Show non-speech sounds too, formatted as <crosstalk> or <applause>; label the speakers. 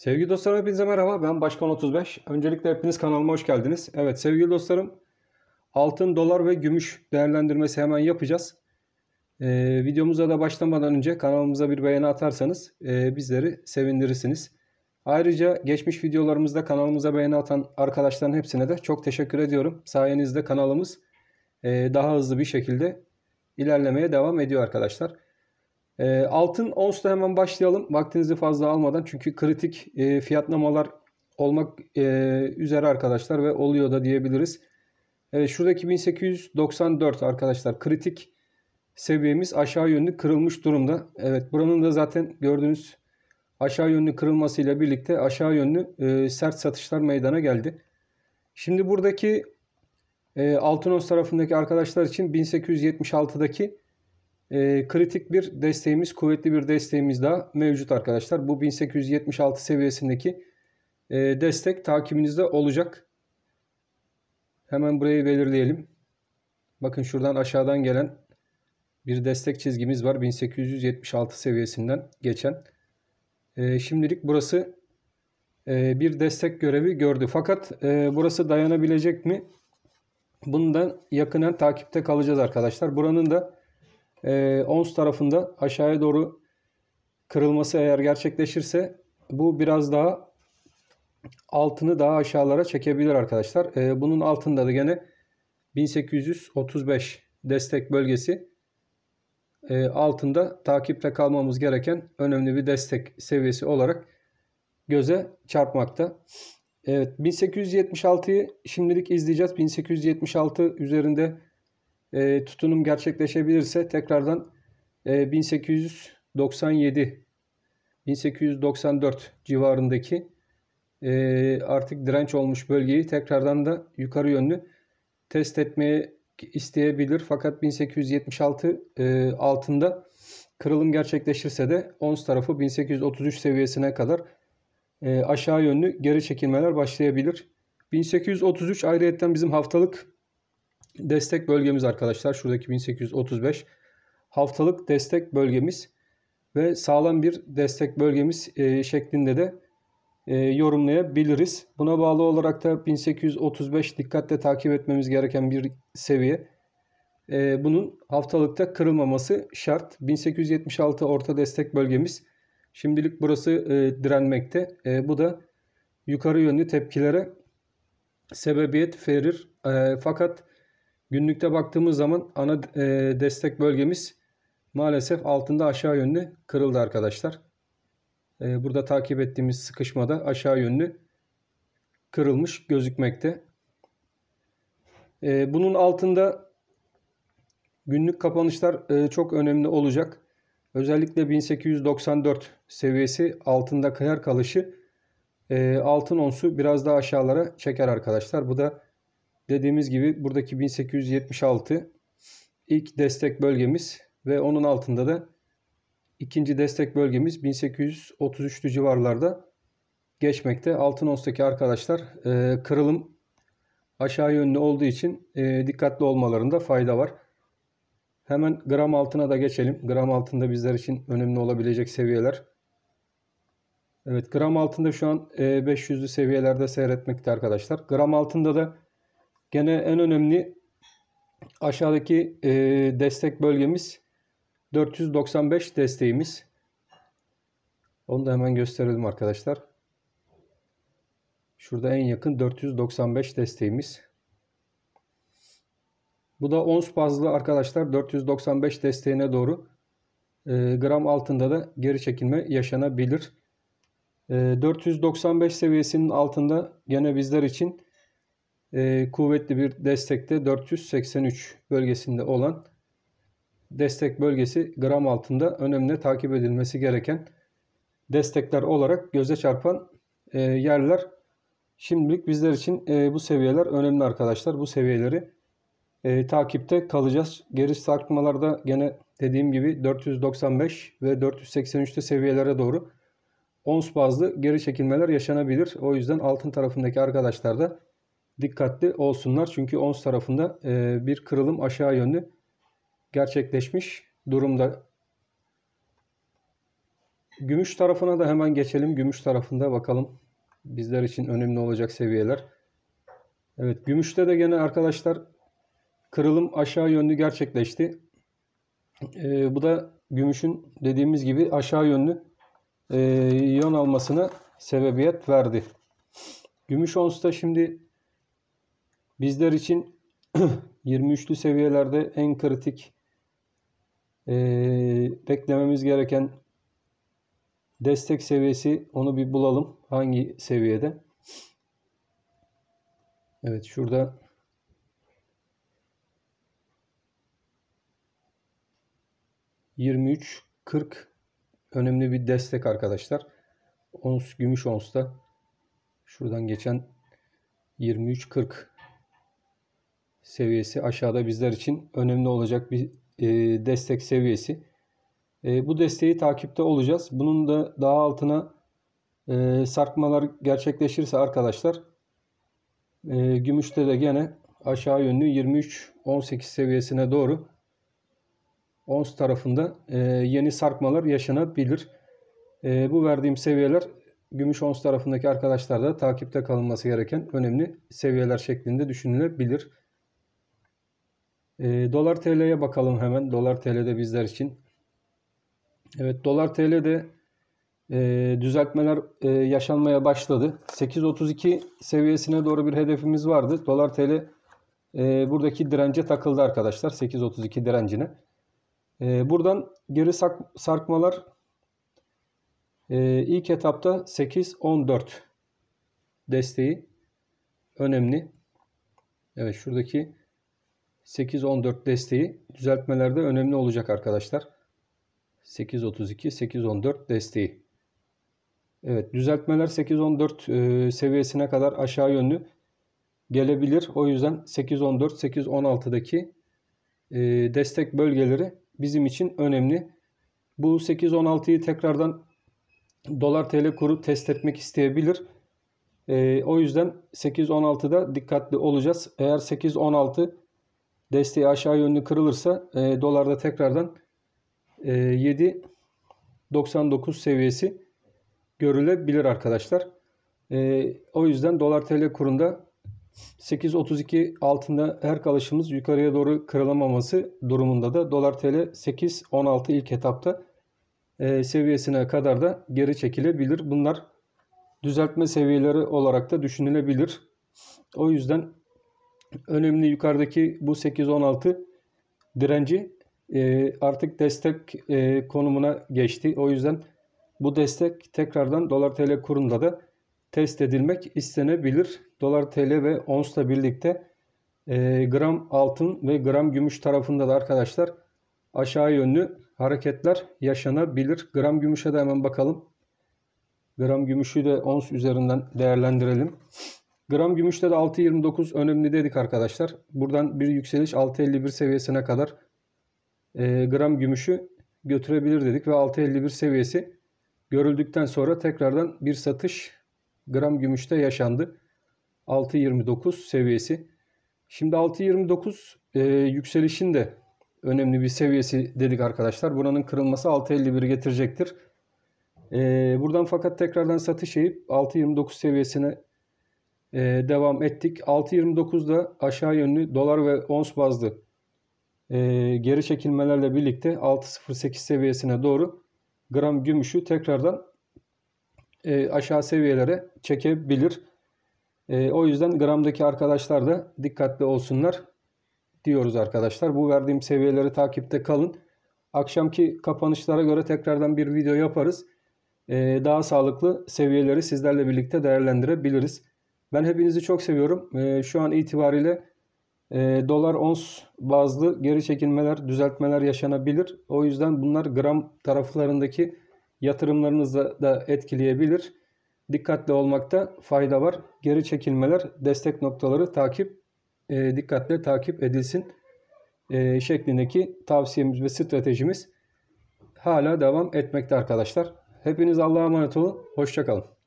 Speaker 1: Sevgili dostlarım hepinize merhaba. Ben Başkan 35. Öncelikle hepiniz kanalıma hoş geldiniz. Evet sevgili dostlarım altın, dolar ve gümüş değerlendirmesi hemen yapacağız. Ee, videomuza da başlamadan önce kanalımıza bir beğeni atarsanız e, bizleri sevindirirsiniz. Ayrıca geçmiş videolarımızda kanalımıza beğeni atan arkadaşların hepsine de çok teşekkür ediyorum. Sayenizde kanalımız e, daha hızlı bir şekilde ilerlemeye devam ediyor arkadaşlar. E, altın onsla hemen başlayalım. Vaktinizi fazla almadan çünkü kritik e, fiyatlamalar olmak e, üzere arkadaşlar ve oluyor da diyebiliriz. E, şuradaki 1894 arkadaşlar kritik seviyemiz aşağı yönlü kırılmış durumda. Evet buranın da zaten gördüğünüz aşağı yönlü kırılmasıyla birlikte aşağı yönlü e, sert satışlar meydana geldi. Şimdi buradaki e, ons tarafındaki arkadaşlar için 1876'daki e, kritik bir desteğimiz, kuvvetli bir desteğimiz daha mevcut arkadaşlar. Bu 1876 seviyesindeki e, destek takibinizde olacak. Hemen burayı belirleyelim. Bakın şuradan aşağıdan gelen bir destek çizgimiz var. 1876 seviyesinden geçen. E, şimdilik burası e, bir destek görevi gördü. Fakat e, burası dayanabilecek mi? Bundan yakından takipte kalacağız arkadaşlar. Buranın da e, ons tarafında aşağıya doğru kırılması eğer gerçekleşirse bu biraz daha altını daha aşağılara çekebilir arkadaşlar. E, bunun altında da gene 1835 destek bölgesi e, altında takipte kalmamız gereken önemli bir destek seviyesi olarak göze çarpmakta. Evet 1876'yı şimdilik izleyeceğiz. 1876 üzerinde e, tutunum gerçekleşebilirse tekrardan e, 1897 1894 civarındaki e, artık direnç olmuş bölgeyi tekrardan da yukarı yönlü test etmeye isteyebilir. Fakat 1876 e, altında kırılım gerçekleşirse de ons tarafı 1833 seviyesine kadar e, aşağı yönlü geri çekilmeler başlayabilir. 1833 ayrıyetten bizim haftalık destek bölgemiz arkadaşlar. Şuradaki 1835 haftalık destek bölgemiz ve sağlam bir destek bölgemiz e, şeklinde de e, yorumlayabiliriz. Buna bağlı olarak da 1835 dikkatle takip etmemiz gereken bir seviye. E, bunun haftalıkta kırılmaması şart. 1876 orta destek bölgemiz. Şimdilik burası e, direnmekte. E, bu da yukarı yönlü tepkilere sebebiyet verir. E, fakat Günlükte baktığımız zaman ana e, destek bölgemiz maalesef altında aşağı yönlü kırıldı arkadaşlar. E, burada takip ettiğimiz sıkışmada aşağı yönlü kırılmış gözükmekte. E, bunun altında günlük kapanışlar çok önemli olacak. Özellikle 1894 seviyesi altında kayar kalışı altın onsu biraz daha aşağılara çeker arkadaşlar. Bu da Dediğimiz gibi buradaki 1876 ilk destek bölgemiz ve onun altında da ikinci destek bölgemiz 1833'lü civarlarda geçmekte. Altın Os'taki arkadaşlar e, kırılım aşağı yönlü olduğu için e, dikkatli olmalarında fayda var. Hemen gram altına da geçelim. Gram altında bizler için önemli olabilecek seviyeler. Evet gram altında şu an 500'lü e, seviyelerde seyretmekte arkadaşlar. Gram altında da Gene en önemli aşağıdaki e, destek bölgemiz 495 desteğimiz. Onu da hemen gösterelim arkadaşlar. Şurada en yakın 495 desteğimiz. Bu da ons bazlı arkadaşlar 495 desteğine doğru e, gram altında da geri çekilme yaşanabilir. E, 495 seviyesinin altında gene bizler için e, kuvvetli bir destekte 483 bölgesinde olan destek bölgesi gram altında önemli takip edilmesi gereken destekler olarak göze çarpan e, yerler. Şimdilik bizler için e, bu seviyeler önemli arkadaşlar. Bu seviyeleri e, takipte kalacağız. Geri sarkmalarda gene dediğim gibi 495 ve 483'te seviyelere doğru ons bazlı geri çekilmeler yaşanabilir. O yüzden altın tarafındaki arkadaşlar da dikkatli olsunlar. Çünkü ons tarafında e, bir kırılım aşağı yönlü gerçekleşmiş durumda. Gümüş tarafına da hemen geçelim. Gümüş tarafında bakalım bizler için önemli olacak seviyeler. Evet gümüşte de gene arkadaşlar kırılım aşağı yönlü gerçekleşti. E, bu da gümüşün dediğimiz gibi aşağı yönlü e, yön almasına sebebiyet verdi. Gümüş onsta şimdi Bizler için 23'lü <clears throat> seviyelerde en kritik e, beklememiz gereken destek seviyesi onu bir bulalım. Hangi seviyede? Evet şurada yirmi üç kırk önemli bir destek arkadaşlar. Ons, gümüş onsta şuradan geçen 23.40 seviyesi aşağıda bizler için önemli olacak bir e, destek seviyesi. E, bu desteği takipte olacağız. Bunun da daha altına e, sarkmalar gerçekleşirse arkadaşlar e, gümüşte de gene aşağı yönlü 23-18 seviyesine doğru ons tarafında e, yeni sarkmalar yaşanabilir. E, bu verdiğim seviyeler gümüş ons tarafındaki arkadaşlar da takipte kalınması gereken önemli seviyeler şeklinde düşünülebilir. E, dolar TL'ye bakalım hemen. Dolar TL'de bizler için. Evet dolar TL'de e, düzeltmeler e, yaşanmaya başladı. 8.32 seviyesine doğru bir hedefimiz vardı. Dolar TL e, buradaki dirence takıldı arkadaşlar. 8.32 direncine. E, buradan geri sak, sarkmalar e, ilk etapta 8.14 desteği önemli. Evet şuradaki 8-14 desteği düzeltmelerde önemli olacak arkadaşlar. 8-32, 8-14 desteği. Evet düzeltmeler 8-14 e, seviyesine kadar aşağı yönlü gelebilir. O yüzden 8-14, 8-16'daki e, destek bölgeleri bizim için önemli. Bu 8-16'yı tekrardan dolar tl kuru test etmek isteyebilir. E, o yüzden 8-16'da dikkatli olacağız. Eğer 8-16 desteği aşağı yönlü kırılırsa e, dolarda tekrardan e, 7.99 seviyesi görülebilir arkadaşlar. E, o yüzden dolar TL kurunda 8.32 altında her kalışımız yukarıya doğru kırılamaması durumunda da dolar TL 8.16 ilk etapta e, seviyesine kadar da geri çekilebilir. Bunlar düzeltme seviyeleri olarak da düşünülebilir. O yüzden önemli yukarıdaki bu 816 direnci e, artık destek e, konumuna geçti. O yüzden bu destek tekrardan dolar tl kurunda da test edilmek istenebilir. Dolar tl ve onsla birlikte e, gram altın ve gram gümüş tarafında da arkadaşlar aşağı yönlü hareketler yaşanabilir. Gram gümüşe de hemen bakalım. Gram gümüşü de ons üzerinden değerlendirelim. Gram gümüşte de 6.29 önemli dedik arkadaşlar. Buradan bir yükseliş 6.51 seviyesine kadar e, gram gümüşü götürebilir dedik ve 6.51 seviyesi görüldükten sonra tekrardan bir satış gram gümüşte yaşandı. 6.29 seviyesi. Şimdi 6.29 e, yükselişin de önemli bir seviyesi dedik arkadaşlar. Buranın kırılması 6.51 getirecektir. E, buradan fakat tekrardan satış eğip 6.29 seviyesine e, devam ettik. 6.29'da aşağı yönlü dolar ve ons bazlı e, geri çekilmelerle birlikte 6.08 seviyesine doğru gram gümüşü tekrardan e, aşağı seviyelere çekebilir. E, o yüzden gramdaki arkadaşlar da dikkatli olsunlar diyoruz arkadaşlar. Bu verdiğim seviyeleri takipte kalın. Akşamki kapanışlara göre tekrardan bir video yaparız. E, daha sağlıklı seviyeleri sizlerle birlikte değerlendirebiliriz. Ben hepinizi çok seviyorum. Ee, şu an itibariyle e, dolar ons bazlı geri çekilmeler, düzeltmeler yaşanabilir. O yüzden bunlar gram taraflarındaki yatırımlarınızı da etkileyebilir. Dikkatli olmakta fayda var. Geri çekilmeler, destek noktaları takip e, dikkatle takip edilsin e, şeklindeki tavsiyemiz ve stratejimiz hala devam etmekte arkadaşlar. Hepiniz Allah'a emanet olun. Hoşçakalın.